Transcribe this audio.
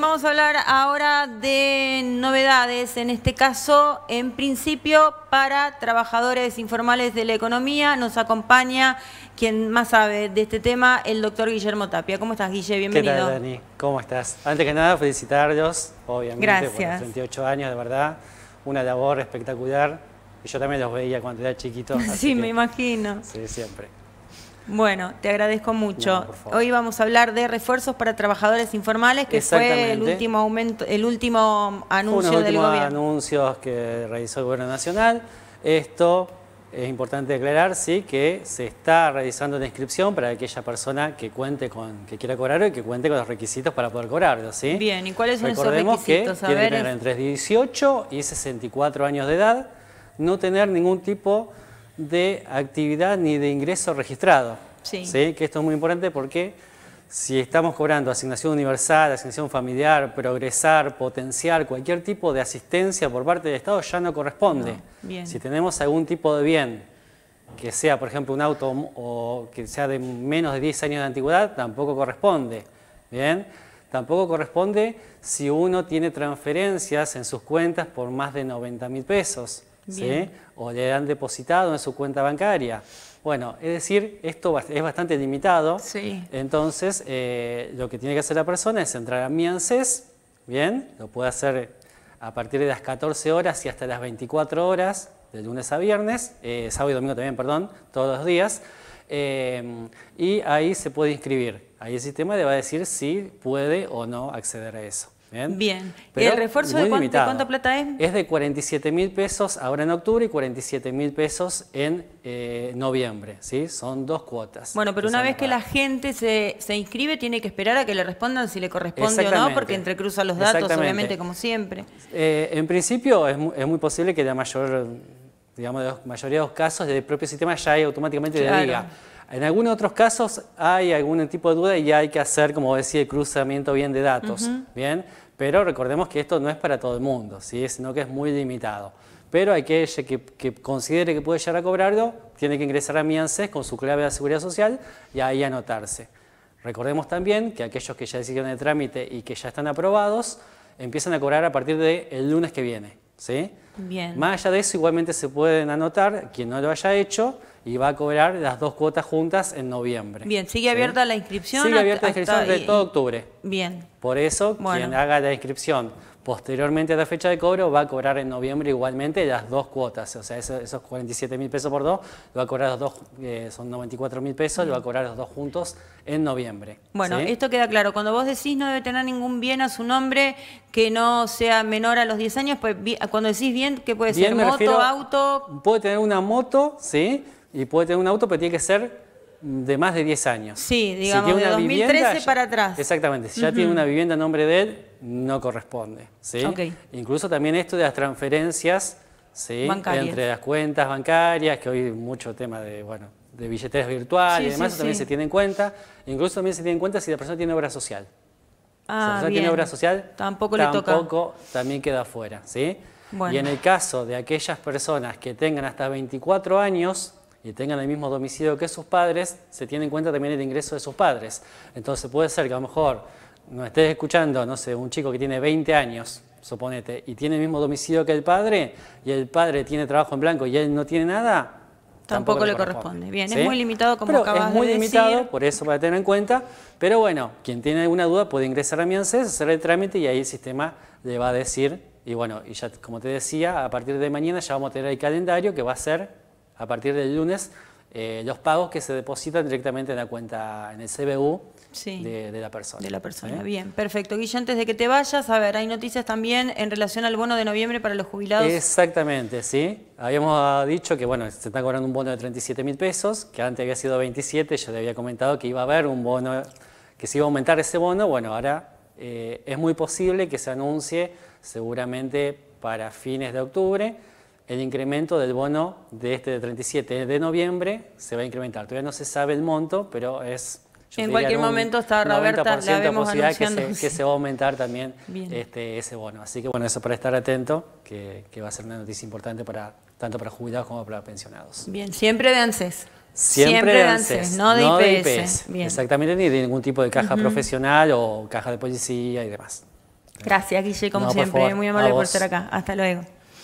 Vamos a hablar ahora de novedades, en este caso, en principio, para trabajadores informales de la economía. Nos acompaña quien más sabe de este tema, el doctor Guillermo Tapia. ¿Cómo estás, Guille? Bienvenido. ¿Qué tal, Dani? ¿Cómo estás? Antes que nada, felicitarlos, obviamente, Gracias. por los 38 años, de verdad. Una labor espectacular. Yo también los veía cuando era chiquito. Sí, me imagino. Sí, siempre. Bueno, te agradezco mucho. Hoy vamos a hablar de refuerzos para trabajadores informales, que fue el último aumento, el último anuncio Uno del gobierno. anuncios que realizó el gobierno nacional. Esto es importante declarar, sí, que se está realizando una inscripción para aquella persona que cuente con, que quiera cobrar y que cuente con los requisitos para poder cobrarlo, ¿sí? Bien, ¿y cuáles son esos requisitos? que tener entre 18 y 64 años de edad, no tener ningún tipo de actividad ni de ingreso registrado. Que esto es muy importante porque si estamos cobrando asignación universal, asignación familiar, progresar, potenciar, cualquier tipo de asistencia por parte del Estado ya no corresponde. Si tenemos algún tipo de bien que sea, por ejemplo, un auto o que sea de menos de 10 años de antigüedad, tampoco corresponde. ¿Bien? Tampoco corresponde si uno tiene transferencias en sus cuentas por más de 90 mil pesos o le han depositado en su cuenta bancaria. Bueno, es decir, esto es bastante limitado. Sí. Entonces, eh, lo que tiene que hacer la persona es entrar a mi ¿bien? Lo puede hacer a partir de las 14 horas y hasta las 24 horas, de lunes a viernes, eh, sábado y domingo también, perdón, todos los días. Eh, y ahí se puede inscribir. Ahí el sistema le va a decir si puede o no acceder a eso. Bien. ¿Y el refuerzo de, cuánto, plata es? Es de 47 mil pesos ahora en octubre y 47 mil pesos en eh, noviembre. ¿sí? Son dos cuotas. Bueno, pero una vez que la gente se, se, inscribe, tiene que esperar a que le respondan si le corresponde o no, porque entrecruza los datos, obviamente, como siempre. Eh, en principio, es, es muy posible que la mayor digamos, mayoría de los casos, del propio sistema ya hay automáticamente claro. diga en algunos otros casos hay algún tipo de duda y hay que hacer, como decía, el cruzamiento bien de datos, ¿bien? Pero recordemos que esto no es para todo el mundo, ¿sí? sino que es muy limitado. Pero hay que, que considere que puede llegar a cobrarlo, tiene que ingresar a mi con su clave de seguridad social y ahí anotarse. Recordemos también que aquellos que ya hicieron el trámite y que ya están aprobados, empiezan a cobrar a partir del el lunes que viene. ¿sí? Bien. Más allá de eso, igualmente se pueden anotar, quien no lo haya hecho, y va a cobrar las dos cuotas juntas en noviembre. Bien, ¿sigue abierta la inscripción? Sigue abierta la inscripción de todo octubre. Bien. Por eso, quien haga la inscripción posteriormente a la fecha de cobro va a cobrar en noviembre igualmente las dos cuotas. O sea, esos 47 mil pesos por dos, lo va a cobrar los dos, eh, son 94 mil pesos, lo va a cobrar los dos juntos en noviembre. Bueno, esto queda claro. Cuando vos decís no debe tener ningún bien a su nombre que no sea menor a los 10 años, pues cuando decís bien, ¿qué puede ser? ¿Moto, auto? Puede tener una moto, ¿sí? Y puede tener un auto, pero tiene que ser de más de 10 años. Sí, digamos, de 2013 para atrás. Exactamente, si ya tiene una vivienda a nombre de él, no corresponde. Incluso también esto de las transferencias ¿sí? entre las cuentas bancarias, que hoy hay mucho tema de, bueno, de billeteras virtuales y demás, eso también se tiene en cuenta. Incluso también se tiene en cuenta si la persona tiene obra social. si la ah, persona tiene obra social, tampoco, le toca. tampoco también queda fuera. ¿sí? Y en el caso de aquellas personas que tengan hasta 24 años y tengan el mismo domicilio que sus padres, se tiene en cuenta también el ingreso de sus padres. Entonces puede ser que a lo mejor no estés escuchando, no sé, un chico que tiene 20 años, suponete, y tiene el mismo domicilio que el padre, y el padre tiene trabajo en blanco y él no tiene nada, tampoco, le corresponde. Bien, es muy limitado como de decir. es muy limitado, por eso para tener en cuenta, pero bueno, quien tiene alguna duda puede ingresar a mi ANSES, hacer el trámite y ahí el sistema le va a decir, y bueno, y ya como te decía, a partir de mañana ya vamos a tener el calendario que va a ser a partir del lunes eh, los pagos que se depositan directamente en la cuenta, en el CBU de, la persona. De la persona, ¿eh? bien, perfecto. Guille, antes de que te vayas, a ver, hay noticias también en relación al bono de noviembre para los jubilados. Exactamente, sí. Habíamos ah, dicho que, bueno, se está cobrando un bono de 37 mil pesos, que antes había sido 27, yo le había comentado que iba a haber un bono, que se iba a aumentar ese bono, bueno, ahora eh, es muy posible que se anuncie seguramente para fines de octubre, el incremento del bono de este de 37 de noviembre se va a incrementar. Todavía no se sabe el monto, pero es... En cualquier momento está Roberta, la vemos que se, va a aumentar también este, ese bono. Así que bueno, eso para estar atento, que, va a ser una noticia importante para tanto para jubilados como para pensionados. Bien, siempre de ANSES. Siempre, de ANSES, no de IPS. Exactamente, ni de ningún tipo de caja profesional o caja de policía y demás. Gracias, Guille, como siempre. Muy amable por estar acá. Hasta luego.